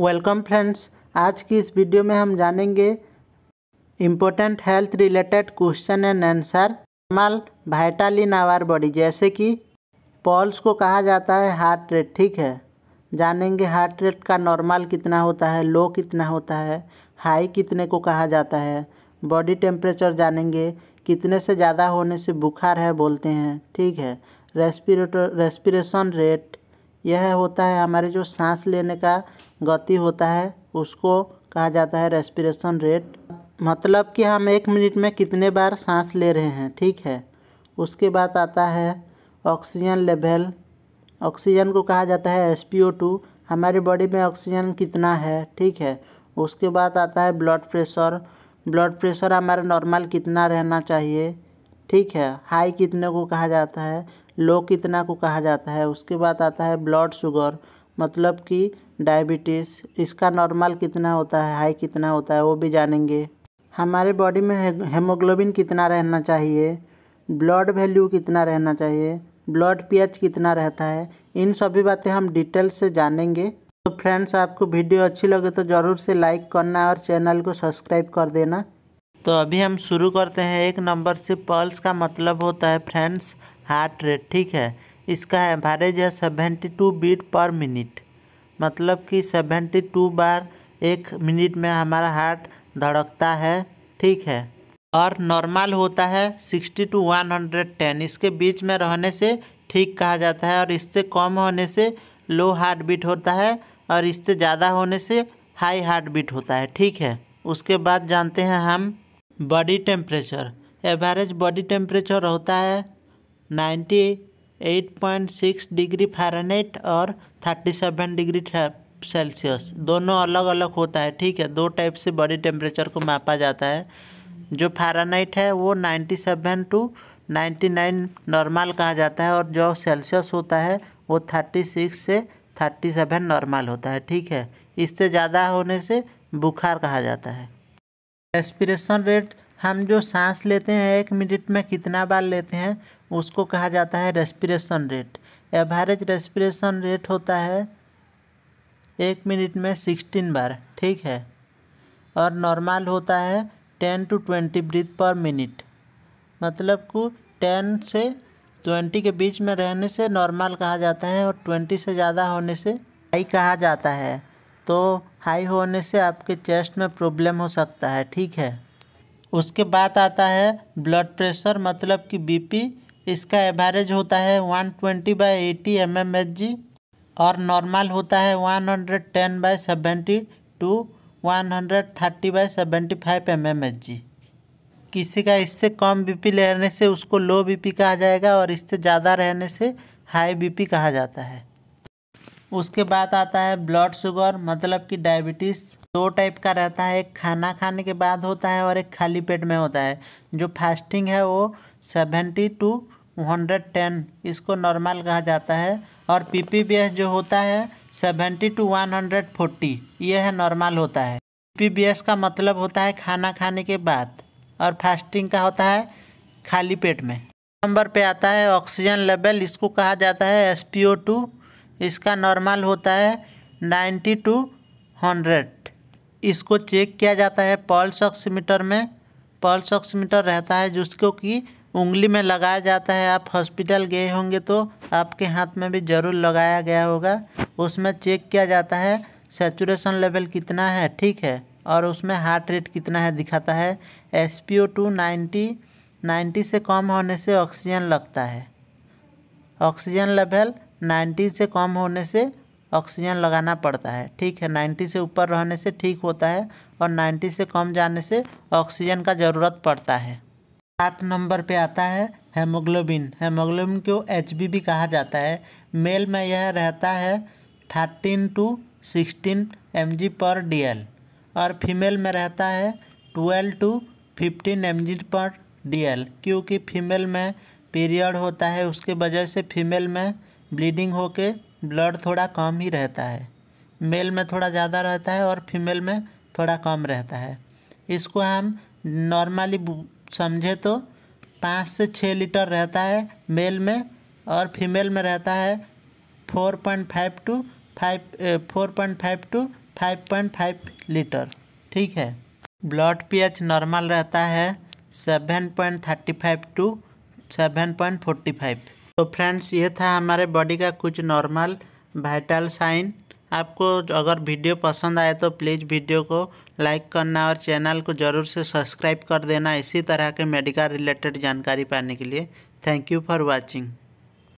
welcome friends आज की इस वीडियो में हम जानेंगे important health related question and answer माल वाइटल इन आवर बॉडी जैसे कि पॉल्स को कहा जाता है हार्ट रेट ठीक है जानेंगे हार्ट रेट का नॉर्मल कितना होता है लो कितना होता है हाई कितने को कहा जाता है बॉडी टेम्परेचर जानेंगे कितने से ज़्यादा होने से बुखार है बोलते हैं ठीक है रेस्पिरेटर रेस्पिरेशन रेट यह होता है हमारे जो सांस लेने का गति होता है उसको कहा जाता है रेस्पिरेशन रेट मतलब कि हम एक मिनट में कितने बार सांस ले रहे हैं ठीक है उसके बाद आता है ऑक्सीजन लेवल ऑक्सीजन को कहा जाता है एस पी ओ टू हमारी बॉडी में ऑक्सीजन कितना है ठीक है उसके बाद आता है ब्लड प्रेशर ब्लड प्रेशर हमारा नॉर्मल कितना रहना चाहिए ठीक है हाई कितने को कहा जाता है लो कितना को कहा जाता है उसके बाद आता है ब्लड शुगर मतलब कि डायबिटीज़ इसका नॉर्मल कितना होता है हाई कितना होता है वो भी जानेंगे हमारे बॉडी में हेमोग्लोबिन कितना रहना चाहिए ब्लड वैल्यू कितना रहना चाहिए ब्लड पीएच कितना रहता है इन सभी बातें हम डिटेल से जानेंगे तो फ्रेंड्स आपको वीडियो अच्छी लगे तो ज़रूर से लाइक करना और चैनल को सब्सक्राइब कर देना तो अभी हम शुरू करते हैं एक नंबर से पल्स का मतलब होता है फ्रेंड्स हार्ट रेट ठीक है इसका एवरेज है seventy two beat per minute मतलब कि सेवेंटी टू बार एक मिनट में हमारा हार्ट धड़कता है ठीक है और नॉर्मल होता है sixty to one hundred ten इसके बीच में रहने से ठीक कहा जाता है और इससे कम होने से लो हार्ट बीट होता है और इससे ज़्यादा होने से हाई हार्ट बीट होता है ठीक है उसके बाद जानते हैं हम body temperature average body temperature होता है नाइन्टी 8.6 डिग्री फ़ारेनहाइट और 37 डिग्री सेल्सियस दोनों अलग अलग होता है ठीक है दो टाइप से बॉडी टेम्परेचर को मापा जाता है जो फ़ारेनहाइट है वो 97 टू 99 नॉर्मल कहा जाता है और जो सेल्सियस होता है वो 36 से 37 नॉर्मल होता है ठीक है इससे ज़्यादा होने से बुखार कहा जाता है रेस्पिरेशन रेट हम जो सांस लेते हैं एक मिनट में कितना बार लेते हैं उसको कहा जाता है respiration rate average respiration rate होता है एक मिनट में सिक्सटीन बार ठीक है और नॉर्मल होता है ten to twenty breath per minute मतलब को टेन से ट्वेंटी के बीच में रहने से नॉर्मल कहा जाता है और ट्वेंटी से ज़्यादा होने से हाई कहा जाता है तो हाई होने से आपके चेस्ट में प्रॉब्लम हो सकता है ठीक है उसके बाद आता है ब्लड प्रेशर मतलब कि बीपी इसका एवरेज होता है 120 twenty by eighty M M H G और नॉर्मल होता है 110 hundred ten by seventy to one hundred thirty by seventy five M M H G किसी का इससे कम बीपी लेने से उसको लो बीपी कहा जाएगा और इससे ज़्यादा रहने से हाई बीपी कहा जाता है उसके बाद आता है ब्लड शुगर मतलब कि डायबिटीज़ दो टाइप का रहता है एक खाना खाने के बाद होता है और एक खाली पेट में होता है जो फास्टिंग है वो सेवेंटी टू हंड्रेड टेन इसको नॉर्मल कहा जाता है और पीपीबीएस जो होता है seventy to one hundred forty ये है नॉर्मल होता है पीपीबीएस का मतलब होता है खाना खाने के बाद और फास्टिंग का होता है खाली पेट में नंबर पे आता है ऑक्सीजन लेवल इसको कहा जाता है एस पी ओ टू इसका नॉर्मल होता है नाइन्टी टू हंड्रेड इसको चेक किया जाता है पल्स ऑक्सीमीटर में पल्स ऑक्सीमीटर रहता है जिसको कि उंगली में लगाया जाता है आप हॉस्पिटल गए होंगे तो आपके हाथ में भी ज़रूर लगाया गया होगा उसमें चेक किया जाता है सेचुरेशन लेवल कितना है ठीक है और उसमें हार्ट रेट कितना है दिखाता है S P O two ninety ninety से कम होने से ऑक्सीजन लगता है ऑक्सीजन लेवल नाइन्टी से कम होने से ऑक्सीजन लगाना पड़ता है ठीक है नाइन्टी से ऊपर रहने से ठीक होता है और नाइन्टी से कम जाने से ऑक्सीजन का ज़रूरत पड़ता है सात नंबर पे आता है हेमोग्लोबिन हेमोग्लोबिन को एच भी कहा जाता है मेल में यह रहता है thirteen to sixteen M per D और फीमेल में रहता है twelve to fifteen M per D क्योंकि फीमेल में पीरियड होता है उसके वजह से फीमेल में ब्लीडिंग हो के ब्लड थोड़ा कम ही रहता है मेल में थोड़ा ज़्यादा रहता है और फीमेल में थोड़ा कम रहता है इसको हम नॉर्मली समझे तो पाँच से छः लीटर रहता है मेल में और फीमेल में रहता है four point five to five four point five to five point five litre ठीक है ब्लड पीएच नॉर्मल रहता है seven point thirty five to seven point forty five तो फ्रेंड्स ये था हमारे बॉडी का कुछ नॉर्मल वाइटल साइन आपको अगर वीडियो पसंद आए तो प्लीज़ वीडियो को लाइक करना और चैनल को ज़रूर से सब्सक्राइब कर देना इसी तरह के मेडिकल रिलेटेड जानकारी पाने के लिए थैंक यू फॉर वॉचिंग